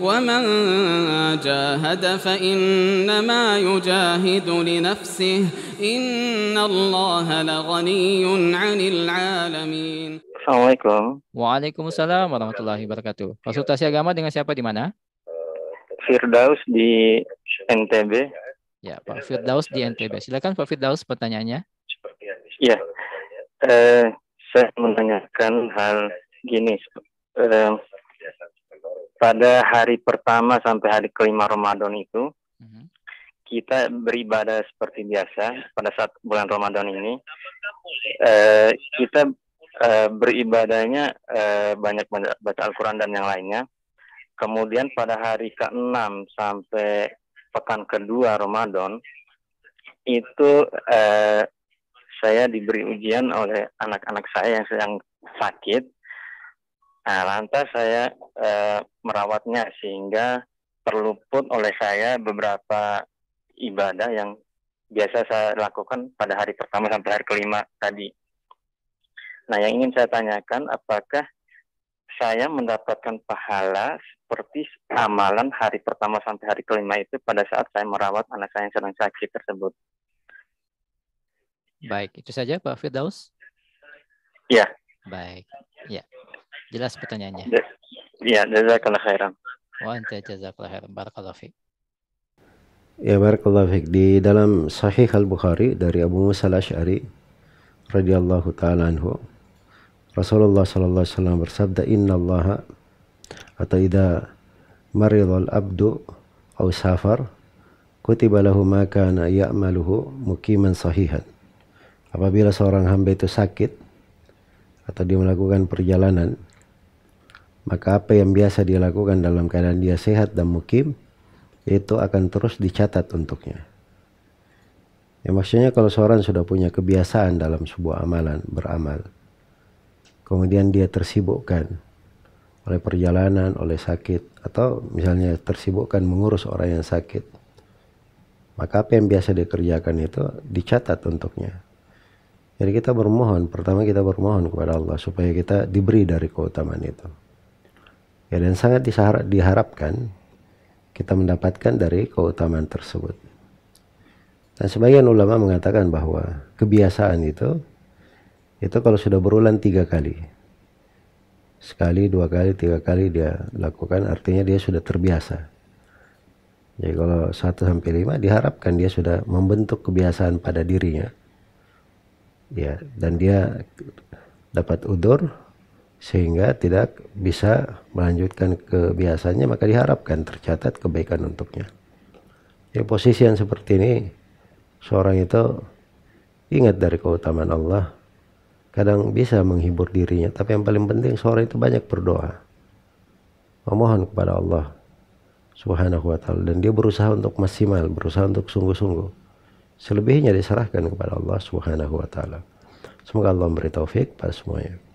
ومن جاهد فإنما يجاهد لنفسه إن الله لغني عن العالمين Assalamualaikum. Waalaikumsalam warahmatullahi wabarakatuh. Konsultasi agama dengan siapa di mana? Firdaus di NTB. Ya, Pak Firdaus di NTB. Silakan Pak Firdaus pertanyaannya. Ya, eh, saya menanyakan hal gini. Eh, pada hari pertama sampai hari kelima Ramadan itu mhm. kita beribadah seperti biasa pada saat bulan Ramadan ini uh, kita uh, beribadahnya uh, banyak baca Al-Quran dan yang lainnya kemudian pada hari ke-6 sampai pekan kedua Ramadan itu uh, saya diberi ujian oleh anak-anak saya yang sedang sakit Nah, lantas saya e, merawatnya sehingga terluput oleh saya beberapa ibadah yang biasa saya lakukan pada hari pertama sampai hari kelima tadi. Nah, yang ingin saya tanyakan apakah saya mendapatkan pahala seperti amalan hari pertama sampai hari kelima itu pada saat saya merawat anak saya yang sedang sakit tersebut. Baik, itu saja Pak Firdaus. Ya. Baik. Ya. Jelas pertanyaannya? Ya, jazakallah khairan. Wa anta jazakallah khairan. Barakallahu fiik. Ya barakallahu fiik. Di dalam Sahih Al-Bukhari dari Abu Musa Al-Asy'ari radhiyallahu taala anhu Rasulullah sallallahu alaihi wasallam bersabda innallaha atau idza maridul abdu au safar kutiba lahu ma kana ya'maluhu mukiman sahihan. Apabila seorang hamba itu sakit atau dia melakukan perjalanan maka apa yang biasa dia lakukan dalam keadaan dia sehat dan mukim, itu akan terus dicatat untuknya. Ya maksudnya kalau seorang sudah punya kebiasaan dalam sebuah amalan, beramal. Kemudian dia tersibukkan oleh perjalanan, oleh sakit, atau misalnya tersibukkan mengurus orang yang sakit. Maka apa yang biasa dikerjakan itu dicatat untuknya. Jadi kita bermohon, pertama kita bermohon kepada Allah supaya kita diberi dari keutamaan itu. Ya, dan sangat diharapkan kita mendapatkan dari keutamaan tersebut. Dan sebagian ulama mengatakan bahwa kebiasaan itu, itu kalau sudah berulang tiga kali, sekali, dua kali, tiga kali dia lakukan, artinya dia sudah terbiasa. Jadi kalau satu sampai lima diharapkan dia sudah membentuk kebiasaan pada dirinya. Ya, dan dia dapat udur sehingga tidak bisa melanjutkan kebiasaannya maka diharapkan tercatat kebaikan untuknya. Ya posisi yang seperti ini seorang itu ingat dari keutamaan Allah kadang bisa menghibur dirinya tapi yang paling penting seorang itu banyak berdoa memohon kepada Allah subhanahu wa ta'ala dan dia berusaha untuk maksimal berusaha untuk sungguh-sungguh selebihnya diserahkan kepada Allah subhanahu wa ta'ala semoga Allah memberi taufik pada semuanya